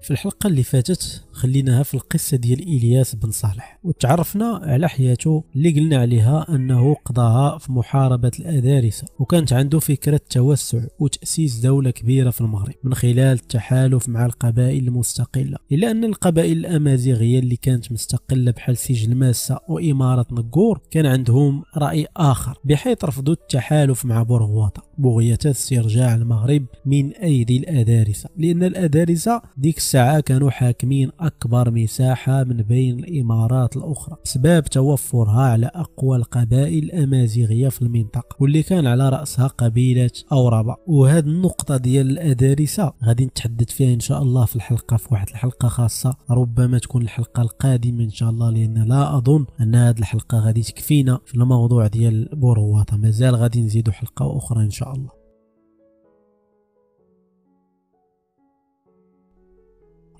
في الحلقة اللي فاتت خليناها في القصة ديال إلياس بن صالح وتعرفنا على حياته اللي قلنا عليها أنه قضاها في محاربة الأدارسة وكانت عنده فكرة توسع وتأسيس دولة كبيرة في المغرب من خلال التحالف مع القبائل المستقلة إلا أن القبائل الأمازيغية اللي كانت مستقلة بحال سجن ماسة وإمارة نقور كان عندهم رأي آخر بحيث رفضوا التحالف مع بورغواطة بغية استرجاع المغرب من أيدي الأدارسة لأن الأدارسة ديك الساعة كانوا حاكمين أكبر مساحة من بين الإمارات الأخرى بسبب توفرها على أقوى القبائل الأمازيغية في المنطقة واللي كان على رأسها قبيلة أوربا وهذه النقطة ديال الأدارسة غادي نتحدث فيها إن شاء الله في الحلقة في واحد الحلقة خاصة ربما تكون الحلقة القادمة إن شاء الله لأن لا أظن أن هذه الحلقة غادي تكفينا في الموضوع ديال بورواطة مازال غادي نزيدوا حلقة أخرى إن شاء الله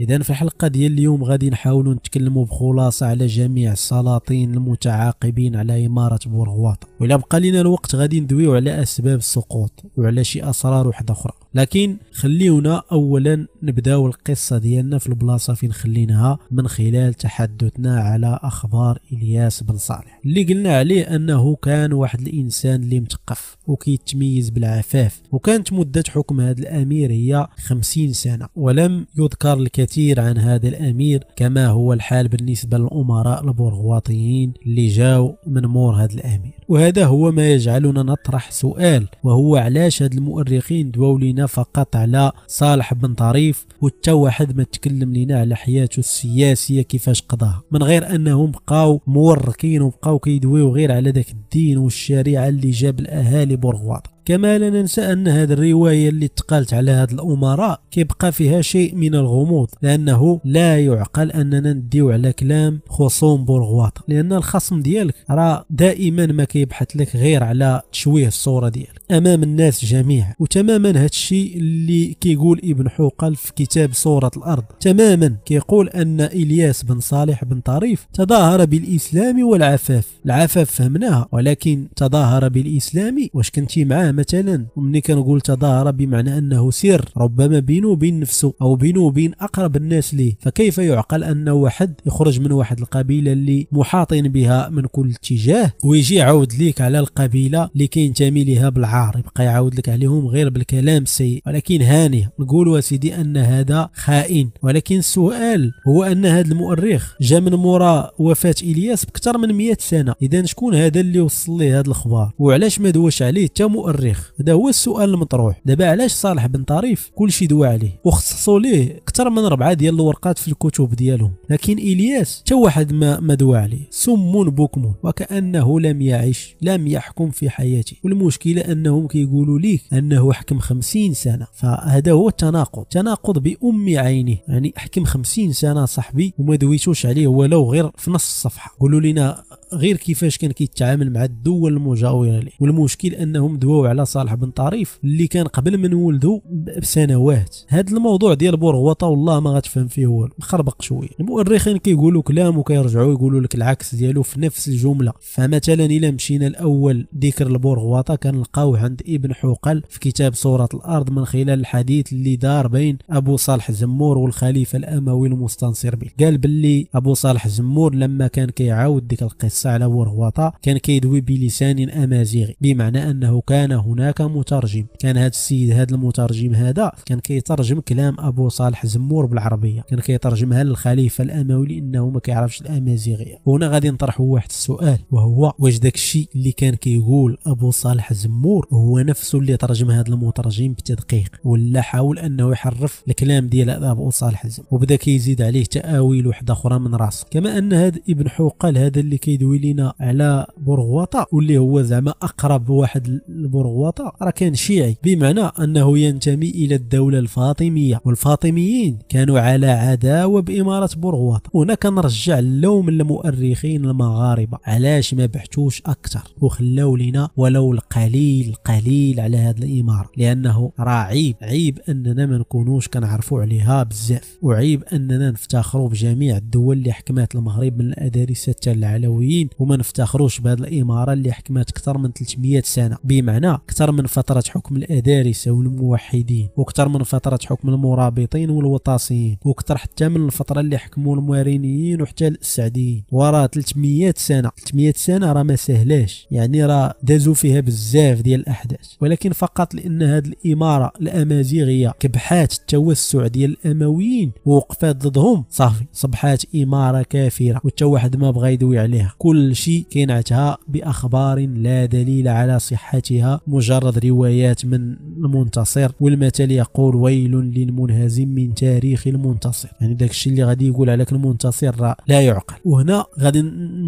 اذا في الحلقه ديال اليوم غادي نحاولوا نتكلموا بخلاصه على جميع السلاطين المتعاقبين على اماره بورغواطه ولا بقى لنا الوقت غادي ندويو على اسباب السقوط وعلى شي اسرار واحده اخرى لكن خليونا اولا نبداو القصه ديالنا في البلاصه فين خليناها من خلال تحدثنا على اخبار الياس بن صالح اللي قلنا عليه انه كان واحد الانسان اللي مثقف وكيتميز بالعفاف وكانت مده حكم هذا الامير هي 50 سنه ولم يذكر الكثير عن هذا الامير كما هو الحال بالنسبه للامراء البرغواطيين اللي جاو من مور هذا الامير وهذا هو ما يجعلنا نطرح سؤال وهو علاش هاد المؤرخين دواو لينا لينا فقط على صالح بن طريف وتا واحد ما تكلم لينا على حياته السياسيه كيفاش قضاها من غير انهم بقاو موركين وبقاو كيدويو غير على ذاك الدين والشريعه اللي جاب الاهالي برغواط كما لا ننسى أن هذه الرواية اللي تقالت على هذا الأمراء كيبقى فيها شيء من الغموض لأنه لا يعقل أننا نديو على كلام خصوم بورغواطة لأن الخصم ديالك راه دائما ما كيبحث لك غير على تشويه الصورة ديالك أمام الناس جميعا وتماما هذا الشيء اللي كيقول ابن حوقل في كتاب صورة الأرض تماما كيقول أن إلياس بن صالح بن طريف تظاهر بالإسلام والعفاف العفاف فهمناها ولكن تظاهر بالإسلام واش كنتي معاه مثلا ومني كنقول تظاهر بمعنى انه سر ربما بينه وبين نفسه او بينه وبين اقرب الناس ليه فكيف يعقل ان واحد يخرج من واحد القبيله اللي محاطين بها من كل اتجاه ويجي يعاود ليك على القبيله اللي كينتمي ليها بالعار يبقى يعاود لك عليهم غير بالكلام السيء ولكن هانيه نقولوا سيدي ان هذا خائن ولكن السؤال هو ان هذا المؤرخ جا من مورا وفاه الياس بكثر من 100 سنه اذا شكون هذا اللي وصل ليه هذا الخبر وعلاش ما دواش عليه حتى مؤرخ التاريخ هذا هو السؤال المطروح دابا علاش صالح بن طريف كلشي دوى عليه وخصصوا ليه اكثر من ربعه ديال الورقات في الكتب ديالهم لكن الياس حتى واحد ما ما دوى عليه سم بكم وكانه لم يعش لم يحكم في حياته والمشكله انهم كيقولوا ليك انه حكم 50 سنه فهذا هو التناقض تناقض بام عينه يعني حكم 50 سنه صاحبي وما دويتوش عليه ولو غير في نص الصفحه قولوا لنا غير كيفاش كان كيتعامل مع الدول المجاوره ليه والمشكل انهم دواو على صالح بن طريف اللي كان قبل من ولده بسنوات هذا الموضوع ديال بورغوطه والله ما غتفهم فيه والو مخربق شويه المؤرخين كيقولوا كلام وكيرجعوا يقولوا لك العكس ديالو في نفس الجمله فمثلا الى مشينا الاول ذكر البورغوطه كنلقاوه عند ابن حوقل في كتاب صوره الارض من خلال الحديث اللي دار بين ابو صالح زمور والخليفه الاموي المستنصر به قال باللي ابو صالح زمور لما كان كيعاود ديك القصه على بورغوطه كان كيدوي بلسان امازيغي بمعنى انه كان هناك مترجم كان هذا السيد هذا المترجم هذا كان كيترجم كلام ابو صالح زمور بالعربيه كان كيترجمها للخليفه الاموي لانه ما كيعرفش الامازيغيه وهنا غادي نطرحوا واحد السؤال وهو واش داك الشيء اللي كان كيقول ابو صالح زمور هو نفسه اللي ترجم هذا المترجم بتدقيق ولا حاول انه يحرف الكلام ديال ابو صالح زمور وبدا كيزيد عليه تاويل واحده اخرى من راسه كما ان هذا ابن حوقل هذا اللي كيدوي لنا على برغوطه واللي هو زعما اقرب واحد الغواطه راه كان شيعي بمعنى انه ينتمي الى الدوله الفاطميه والفاطميين كانوا على عداوه باماره برغواط هنا كنرجع اللوم للمؤرخين المغاربه علاش ما بحثوش اكثر وخلاو لنا ولو القليل القليل على هذه الاماره لانه راه عيب عيب اننا ما نكونوش كنعرفوا عليها بزاف وعيب اننا نفتخروا بجميع الدول اللي حكمات المغرب من الادارسه حتى العلويين وما نفتخروش بهذه الاماره اللي حكمات اكثر من 300 سنه بمعنى اكثر من فتره حكم الادارسه والموحدين واكثر من فتره حكم المرابطين والوطاسيين واكثر حتى من الفتره اللي حكموا الموارينيين وحتى السعديين وراه 300 سنه 300 سنه راه ما سهلاش يعني راه دازوا فيها بزاف ديال الاحداث ولكن فقط لان هذه الاماره الامازيغيه كبحات التوسع ديال الامويين ووقفات ضدهم صافي صبحات اماره كافره وحتى واحد ما بغى يدوي عليها كل شيء كينعتها باخبار لا دليل على صحتها مجرد روايات من المنتصر والمثل يقول ويل للمنهزم من تاريخ المنتصر يعني داك الشيء اللي غادي يقول عليك المنتصر راه لا يعقل وهنا غادي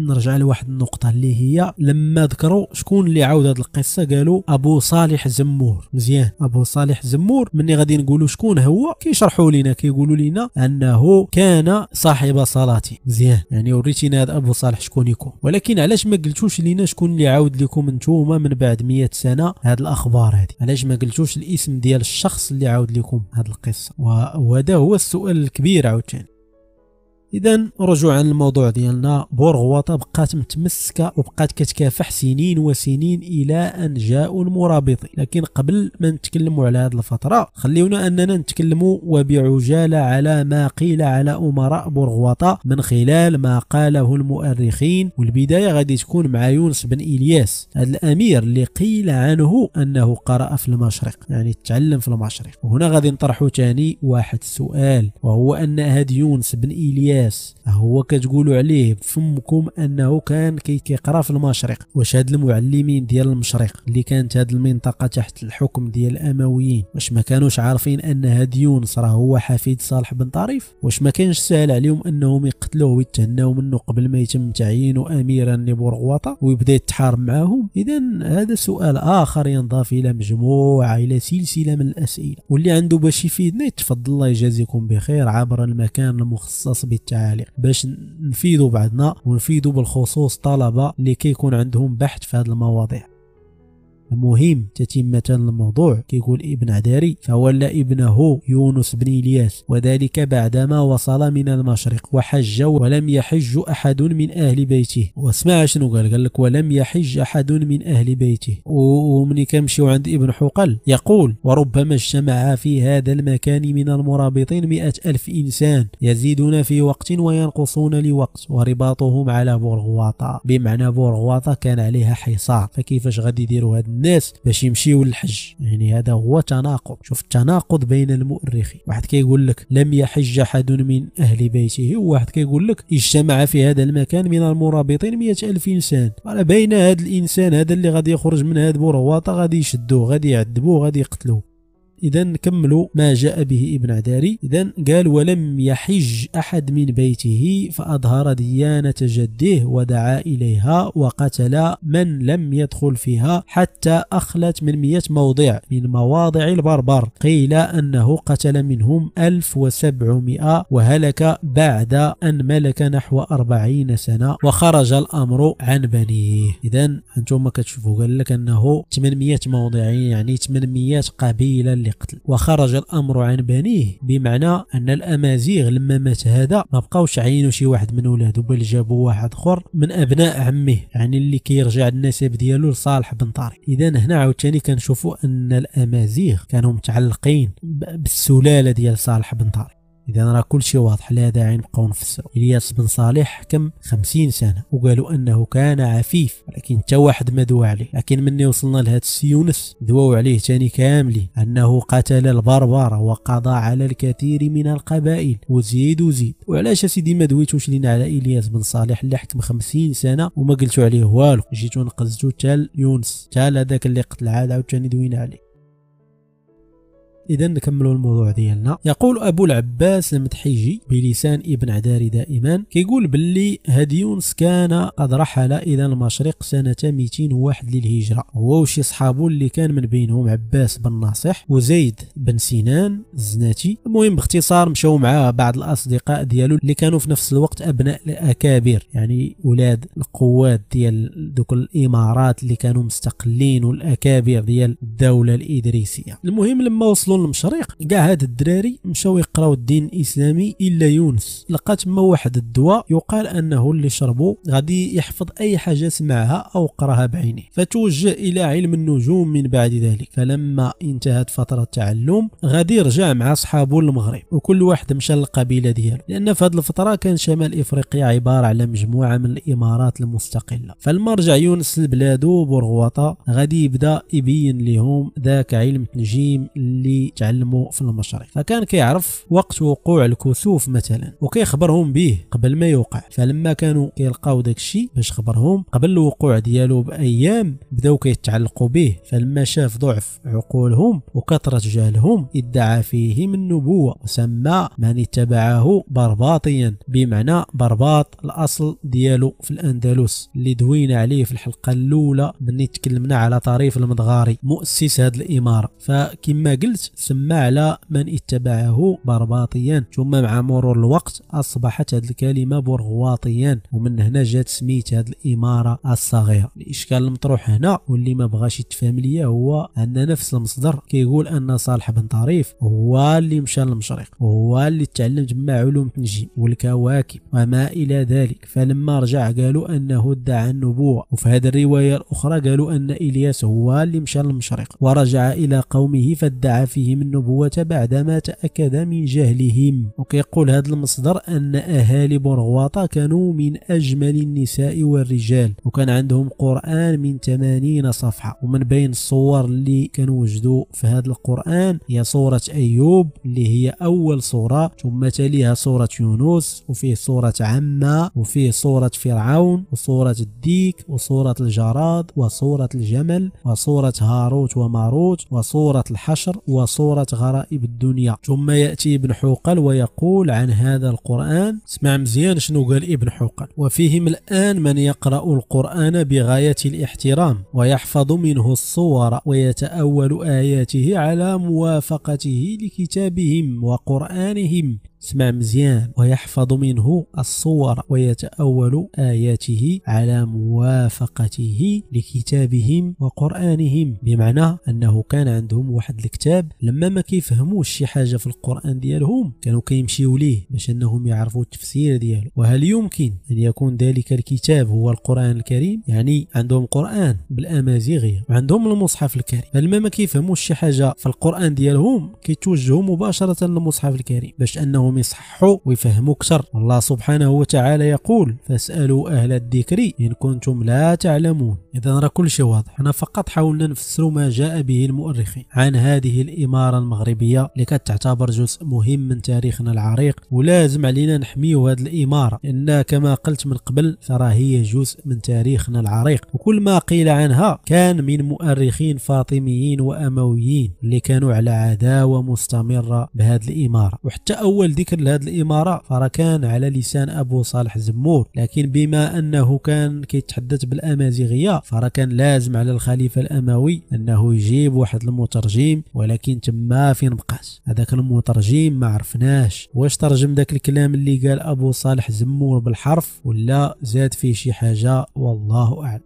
نرجع لواحد النقطه اللي هي لما ذكروا شكون اللي عاود هذه القصه قالوا ابو صالح زمور مزيان ابو صالح زمور ملي غادي نقولوا شكون هو كيشرحوا لنا كيقولوا لنا انه كان صاحب صلاه مزيان يعني وريتينا هذا ابو صالح شكون يكون ولكن علاش ما قلتوش لينا شكون اللي عاود لكم نتوما من بعد 100 سنه هاد الاخبار هذه علاش ما قلتوش الاسم ديال الشخص اللي عاود لكم هاد القصه وهذا هو السؤال الكبير عاوتاني اذا رجوعا للموضوع ديالنا بورغواطه بقات متمسكه وبقات كتكافح سنين وسنين الى ان جاءوا المرابطين لكن قبل ما نتكلموا على هذه الفتره خليونا اننا نتكلموا وبعجاله على ما قيل على امراء بورغواطه من خلال ما قاله المؤرخين والبدايه غادي تكون مع يونس بن الياس هذا الامير اللي قيل عنه انه قرأ في المشرق يعني تعلم في المشرق وهنا غادي نطرحوا ثاني واحد السؤال وهو ان هذا يونس بن الياس الياس هو كتقولوا عليه بفمكم انه كان كيقرا في المشرق واش هاد المعلمين ديال المشرق اللي كانت هاد المنطقه تحت الحكم ديال الامويين واش ما كانوش عارفين ان هاد يونس راه هو حفيد صالح بن طريف واش ما كانش سهل عليهم انهم يقتلوه ويتهناو منه قبل ما يتم تعيينه اميرا لبرغواطة ويبدا يتحارب معاهم اذا هذا سؤال اخر ينضاف الى مجموعه الى سلسله من الاسئله واللي عنده باش يفيدنا يتفضل الله يجازيكم بخير عبر المكان المخصص بالتعليم التعاليق باش نفيدوا بعضنا ونفيدوا بالخصوص طلبه اللي كيكون عندهم بحث في هذه المواضيع المهم تتمة الموضوع كيقول ابن عداري فولى ابنه يونس بن إلياس وذلك بعدما وصل من المشرق وحج ولم يحج أحد من أهل بيته واسمع شنو قال قال لك ولم يحج أحد من أهل بيته ومن كمشي عند ابن حقل يقول وربما اجتمع في هذا المكان من المرابطين مئة ألف إنسان يزيدون في وقت وينقصون لوقت ورباطهم على بورغواطة بمعنى بورغواطة كان عليها حصار فكيفاش غادي يديروا هاد الناس باش يمشيو للحج يعني هذا هو تناقض شوف التناقض بين المؤرخين واحد كيقول لك لم يحج احد من اهل بيته وواحد كيقول لك اجتمع في هذا المكان من المرابطين مئة ألف إنسان على بين هذا الإنسان هذا اللي غادي يخرج من هذا بورواطة غادي يشدوه غادي يعذبوه غادي يقتلوه إذا كملوا ما جاء به ابن عداري إذا قال ولم يحج أحد من بيته فأظهر ديانة جده ودعا إليها وقتل من لم يدخل فيها حتى أخلت من مئة موضع من مواضع البربر قيل أنه قتل منهم 1700 وهلك بعد أن ملك نحو 40 سنة وخرج الأمر عن بنيه إذا أنتم كتشوفوا قال لك أنه 800 موضع يعني 800 قبيلة اللي لقتل وخرج الامر عن بنيه بمعنى ان الامازيغ لما مات هذا ما بقاوش عينوا شي واحد من ولادو بل جابوا واحد اخر من ابناء عمه يعني اللي كيرجع النسب ديالو لصالح بن طارق اذا هنا عاوتاني كنشوفوا ان الامازيغ كانوا متعلقين بالسلاله ديال صالح بن طارق اذا راه كلشي واضح لا داعي نبقاو نفسرو الياس بن صالح حكم 50 سنه وقالوا انه كان عفيف ولكن حتى واحد ما دوا عليه لكن مني وصلنا لهذا السيونس دواو عليه ثاني كاملين انه قتل البربره وقضى على الكثير من القبائل وزيد وزيد وعلاش اسيدي ما دويتوش لينا على الياس بن صالح اللي حكم 50 سنه وما قلتو عليه والو جيتو نقزتو تال يونس تال هذاك اللي قتل عاد عاوتاني دوينا عليه اذا نكملوا الموضوع ديالنا يقول ابو العباس المتحيجي بلسان ابن عداري دائما كيقول باللي يونس كان قد رحل الى المشرق سنه 201 للهجره هو وشي صحابو اللي كان من بينهم عباس بن ناصح وزيد بن سنان الزناتي المهم باختصار مشاو معاه بعض الاصدقاء ديالو اللي كانوا في نفس الوقت ابناء الاكابر يعني اولاد القوات ديال دوك الامارات اللي كانوا مستقلين والاكابر ديال الدوله الادريسيه المهم لما وصلوا المشريق كاع هاد الدراري مشاو يقراو الدين الاسلامي الا يونس لقى تما واحد الدواء يقال انه اللي شربو غادي يحفظ اي حاجه سمعها او قراها بعينه فتوجه الى علم النجوم من بعد ذلك فلما انتهت فتره التعلم غادي يرجع مع اصحابو للمغرب وكل واحد مشى للقبيله ديالو لان في هذه الفتره كان شمال افريقيا عباره على مجموعه من الامارات المستقله فلما رجع يونس لبلادو بورغواطه غادي يبدا يبين لهم ذاك علم التنجيم اللي كيتعلموا تعلموا في المشاريع فكان كيعرف وقت وقوع الكسوف مثلا وكيخبرهم به قبل ما يوقع فلما كانوا كيلقاو داك الشيء باش خبرهم قبل الوقوع ديالو بايام بداو كيتعلقوا به فلما شاف ضعف عقولهم وكثره جهلهم ادعى فيهم النبوه وسمى من اتبعه برباطيا بمعنى برباط الاصل ديالو في الاندلس اللي دوينا عليه في الحلقه الاولى ملي تكلمنا على طريف المدغاري مؤسس هذه الاماره فكما قلت ثم على من اتبعه برباطيا ثم مع مرور الوقت أصبحت هذه الكلمة برغواطيا ومن هنا جات سميت هذه الإمارة الصغيرة الإشكال المطروح هنا واللي ما بغاش يتفهم ليا هو أن نفس المصدر كيقول أن صالح بن طريف هو اللي مشى للمشرق وهو اللي تعلم جمع علوم التنجيم والكواكب وما إلى ذلك فلما رجع قالوا أنه ادعى النبوة وفي هذه الرواية الأخرى قالوا أن إلياس هو اللي مشى للمشرق ورجع إلى قومه فادعى في فيهم النبوة بعدما تأكد من جهلهم وكيقول هذا المصدر أن أهالي برغواطة كانوا من أجمل النساء والرجال وكان عندهم قرآن من 80 صفحة ومن بين الصور اللي كانوا وجدوا في هذا القرآن هي صورة أيوب اللي هي أول صورة ثم تليها صورة يونس وفيه صورة عمة وفيه صورة فرعون وصورة الديك وصورة الجراد وصورة الجمل وصورة هاروت وماروت وصورة الحشر وصورة صورة غرائب الدنيا ثم يأتي ابن حوقل ويقول عن هذا القرآن اسمع مزيان شنو قال ابن حوقل وفيهم الآن من يقرأ القرآن بغاية الاحترام ويحفظ منه الصور ويتأول آياته على موافقته لكتابهم وقرآنهم اسمع مزيان ويحفظ منه الصور ويتأول آياته على موافقته لكتابهم وقرآنهم بمعنى أنه كان عندهم واحد الكتاب لما ما كيفهموش شي حاجة في القرآن ديالهم كانوا كيمشيو ليه باش أنهم يعرفوا التفسير ديالو وهل يمكن أن يكون ذلك الكتاب هو القرآن الكريم يعني عندهم قرآن بالأمازيغية وعندهم المصحف الكريم فلما ما كيفهموش شي حاجة في القرآن ديالهم كيتوجهوا مباشرة للمصحف الكريم باش أنهم انهم يصححوا ويفهموا اكثر الله سبحانه وتعالى يقول فاسالوا اهل الذكر ان كنتم لا تعلمون اذا راه كل شيء واضح حنا فقط حاولنا نفسروا ما جاء به المؤرخين عن هذه الاماره المغربيه اللي كتعتبر جزء مهم من تاريخنا العريق ولازم علينا نحميو هذه الاماره لان كما قلت من قبل فراه هي جزء من تاريخنا العريق وكل ما قيل عنها كان من مؤرخين فاطميين وامويين اللي كانوا على عداوه مستمره بهذه الاماره وحتى اول ذكر لهذه الإمارة فراه كان على لسان أبو صالح زمور لكن بما أنه كان كيتحدث بالأمازيغية فراه كان لازم على الخليفة الأموي أنه يجيب واحد المترجم ولكن تما فين بقات هذاك المترجم ما عرفناش واش ترجم داك الكلام اللي قال أبو صالح زمور بالحرف ولا زاد فيه شي حاجة والله أعلم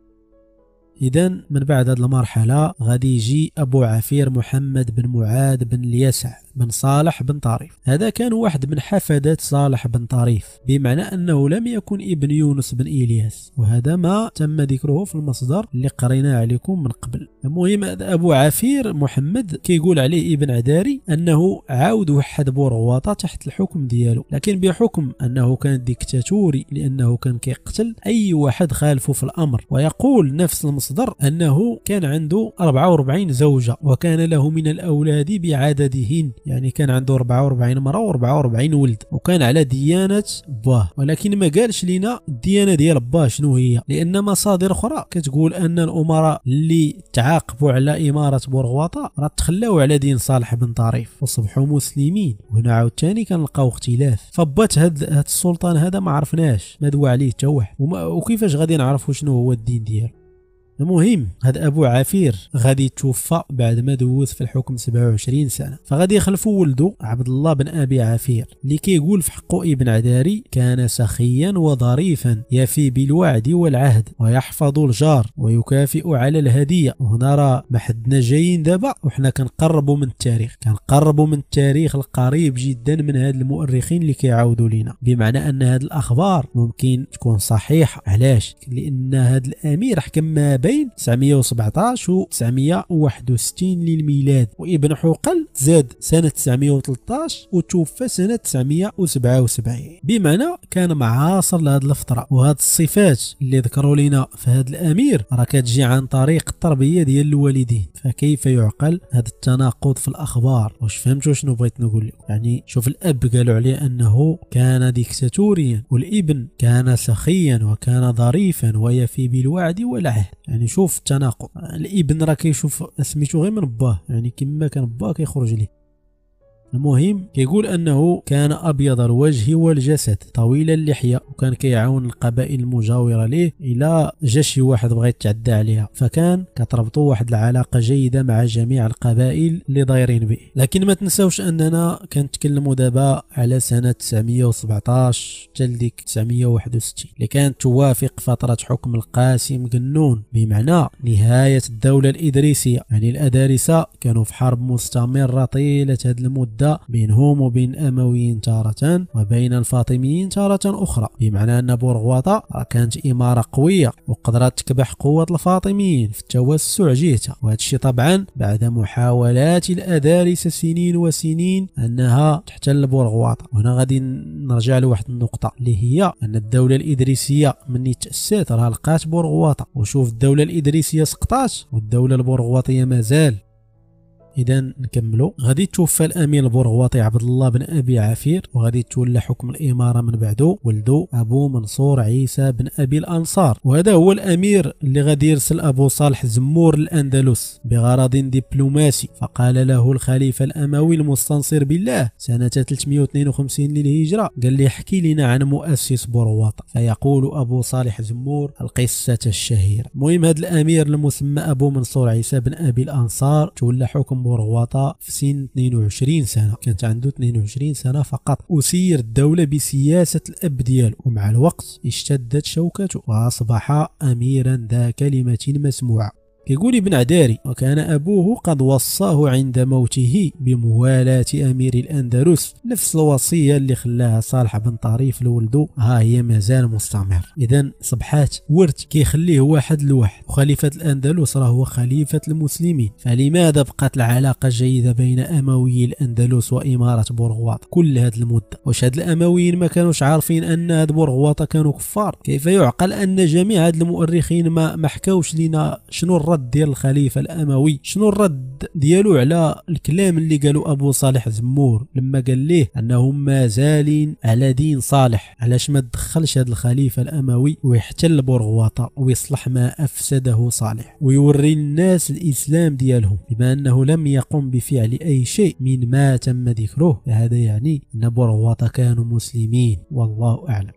اذا من بعد هذه المرحله غادي يجي ابو عفير محمد بن معاذ بن اليسع بن صالح بن طريف هذا كان واحد من حفدات صالح بن طريف بمعنى أنه لم يكن ابن يونس بن إلياس وهذا ما تم ذكره في المصدر اللي قريناه عليكم من قبل المهم أبو عفير محمد كيقول عليه ابن عداري أنه عاود وحد بورغواطه تحت الحكم ديالو لكن بحكم أنه كان ديكتاتوري لأنه كان كيقتل أي واحد خالفه في الأمر ويقول نفس المصدر أنه كان عنده 44 زوجة وكان له من الأولاد بعددهن يعني كان عنده 44 مرة و44 ولد وكان على ديانة باه ولكن ما قالش لنا الديانة ديال باه شنو هي لأن مصادر أخرى كتقول أن الأمراء اللي تعاقبوا على إمارة بورغواطة راه تخلاو على دين صالح بن طريف وصبحوا مسلمين وهنا عاوتاني كنلقاو اختلاف فبات هاد, هاد السلطان هذا ما عرفناش ما دوا عليه حتى واحد وكيفاش غادي نعرفوا شنو هو الدين ديالو المهم هذا ابو عفير غادي يتوفى بعد ما دوز في الحكم 27 سنه فغادي يخلفو ولده عبد الله بن ابي عفير اللي كيقول في حقه ابن عداري كان سخيا وظريفا يفي بالوعد والعهد ويحفظ الجار ويكافئ على الهديه وهنا راه ما حدنا جايين دابا وحنا كنقربوا من التاريخ كنقربوا من التاريخ القريب جدا من هاد المؤرخين اللي كيعاودوا لينا بمعنى ان هاد الاخبار ممكن تكون صحيحه علاش لان هاد الامير حكم ما بين 917 و 961 للميلاد وابن حوقل زاد سنة 913 وتوفى سنة 977 بمعنى كان معاصر لهذه الفترة وهذه الصفات اللي ذكروا لنا في هذا الأمير راه كتجي عن طريق التربية ديال الوالدين فكيف يعقل هذا التناقض في الأخبار واش فهمتوا شنو بغيت نقول لكم يعني شوف الأب قالوا عليه أنه كان ديكتاتوريا والابن كان سخيا وكان ظريفا ويفي بالوعد والعهد يعني شوف التناقض الابن راه كيشوف سميتو غير من باه يعني كما كان باه كيخرج ليه المهم كيقول انه كان ابيض الوجه والجسد طويل اللحيه وكان كيعاون القبائل المجاوره ليه الى جا شي واحد بغى يتعدى عليها فكان كتربطو واحد العلاقه جيده مع جميع القبائل اللي دايرين به لكن ما تنساوش اننا كنتكلموا دابا على سنه 917 حتى لديك 961 اللي كانت توافق فتره حكم القاسم قنون بمعنى نهايه الدوله الادريسيه يعني الادارسه كانوا في حرب مستمره طيله هذه المده المودة بينهم وبين الأمويين تارة وبين الفاطميين تارة أخرى بمعنى أن بورغواطة كانت إمارة قوية وقدرت تكبح قوة الفاطميين في التوسع جهتها وهذا الشيء طبعا بعد محاولات الأدارسة سنين وسنين أنها تحتل بورغواطة هنا غادي نرجع لواحد النقطة اللي هي أن الدولة الإدريسية مني تأسات راه لقات بورغواطة وشوف الدولة الإدريسية سقطات والدولة البورغواطية مازال اذا نكملوا غادي توفى الامين البرغواطي عبد الله بن ابي عفير وغادي تولى حكم الاماره من بعده ولدو ابو منصور عيسى بن ابي الانصار وهذا هو الامير اللي غادي يرسل ابو صالح زمور للاندلس بغرض دبلوماسي فقال له الخليفه الاموي المستنصر بالله سنه 352 للهجره قال لي احكي لنا عن مؤسس برغواطه فيقول ابو صالح زمور القصه الشهيره المهم هذا الامير المسمى ابو منصور عيسى بن ابي الانصار تولى حكم مروطة في سن 22 سنة كانت عنده 22 سنة فقط أسير الدولة بسياسة الأب ديالو ومع الوقت اشتدت شوكته وأصبح أميرا ذا كلمة مسموعة كيقول ابن عداري وكان أبوه قد وصاه عند موته بموالاة أمير الأندلس نفس الوصية اللي خلاها صالح بن طريف لولده ها هي مازال مستمر إذا صبحات ورث كيخليه واحد لواحد وخليفة الأندلس راه هو خليفة المسلمين فلماذا بقات العلاقة جيدة بين أموي الأندلس وإمارة برغواط كل هذه المدة واش هاد الأمويين ما كانوش عارفين أن هاد برغواطة كانوا كفار كيف يعقل أن جميع هاد المؤرخين ما محكوش حكاوش لنا شنو الرأي الرد ديال الخليفه الاموي شنو الرد ديالو على الكلام اللي قالوا ابو صالح زمور لما قال ليه انهم مازالين على دين صالح علاش ما تدخلش هذا الخليفه الاموي ويحتل بورغواطه ويصلح ما افسده صالح ويوري الناس الاسلام ديالهم بما انه لم يقم بفعل اي شيء من ما تم ذكره فهذا يعني ان بورغواطه كانوا مسلمين والله اعلم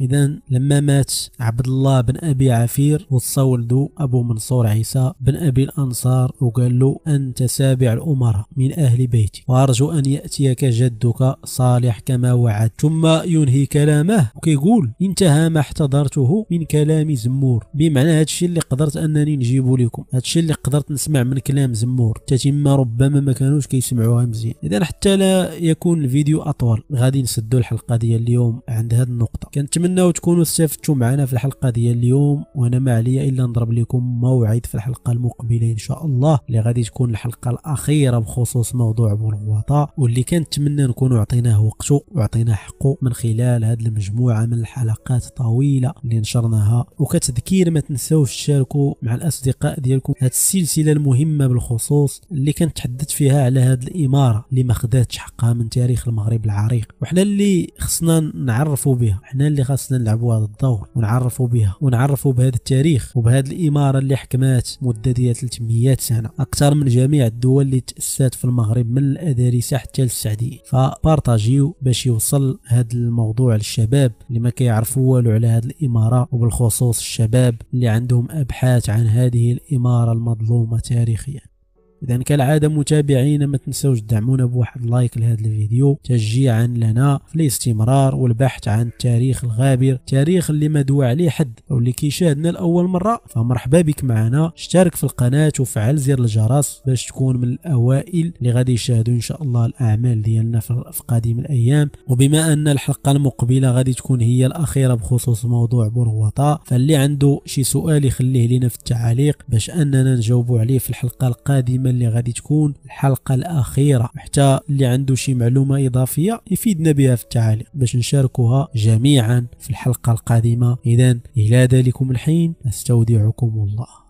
إذا لما مات عبد الله بن أبي عفير وصى ولده أبو منصور عيسى بن أبي الأنصار وقال له أنت سابع الأمراء من أهل بيتي وأرجو أن يأتيك جدك صالح كما وعد ثم ينهي كلامه وكيقول انتهى ما احتضرته من كلام زمور بمعنى هادشي اللي قدرت أنني نجيبه لكم هادشي اللي قدرت نسمع من كلام زمور تتم ربما ما كانوش كيسمعوها مزيان إذا حتى لا يكون الفيديو أطول غادي نسدو الحلقة ديال اليوم عند هاد النقطة كنتمنى كنتمناو تكونوا استفدتوا معنا في الحلقه ديال اليوم وانا ما عليا الا نضرب لكم موعد في الحلقه المقبله ان شاء الله اللي غادي تكون الحلقه الاخيره بخصوص موضوع بولغواطه واللي كنتمنى نكونوا عطيناه وقته وعطيناه حقه من خلال هذه المجموعه من الحلقات طويله اللي نشرناها وكتذكير ما تنساوش تشاركوا مع الاصدقاء ديالكم هذه السلسله المهمه بالخصوص اللي كنتحدث فيها على هذه الاماره اللي ما خداتش حقها من تاريخ المغرب العريق وحنا اللي خصنا نعرفوا بها حنا اللي خاص خاصنا نلعبوا هذا الدور ونعرفوا بها ونعرفوا بهذا التاريخ وبهذه الاماره اللي حكمات مده ديال 300 سنه اكثر من جميع الدول اللي تاسست في المغرب من الادارسه حتى للسعديه فبارطاجيو باش يوصل هذا الموضوع للشباب اللي ما كيعرفوا والو على هذه الاماره وبالخصوص الشباب اللي عندهم ابحاث عن هذه الاماره المظلومه تاريخيا اذا كالعاده متابعينا ما تنساوش تدعمونا بواحد لايك لهذا الفيديو تشجيعا لنا في الاستمرار والبحث عن التاريخ الغابر التاريخ اللي ما دوى عليه حد او اللي كيشاهدنا لاول مره فمرحبا بك معنا اشترك في القناه وفعل زر الجرس باش تكون من الاوائل اللي غادي يشاهدوا ان شاء الله الاعمال ديالنا في قادم الايام وبما ان الحلقه المقبله غادي تكون هي الاخيره بخصوص موضوع بروطه فاللي عنده شي سؤال يخليه لنا في التعاليق باش اننا نجاوبوا عليه في الحلقه القادمه اللي غادي تكون الحلقه الاخيره حتى اللي عنده شي معلومه اضافيه يفيدنا بها في التعاليق باش نشاركها جميعا في الحلقه القادمه اذا الى ذلكم الحين استودعكم الله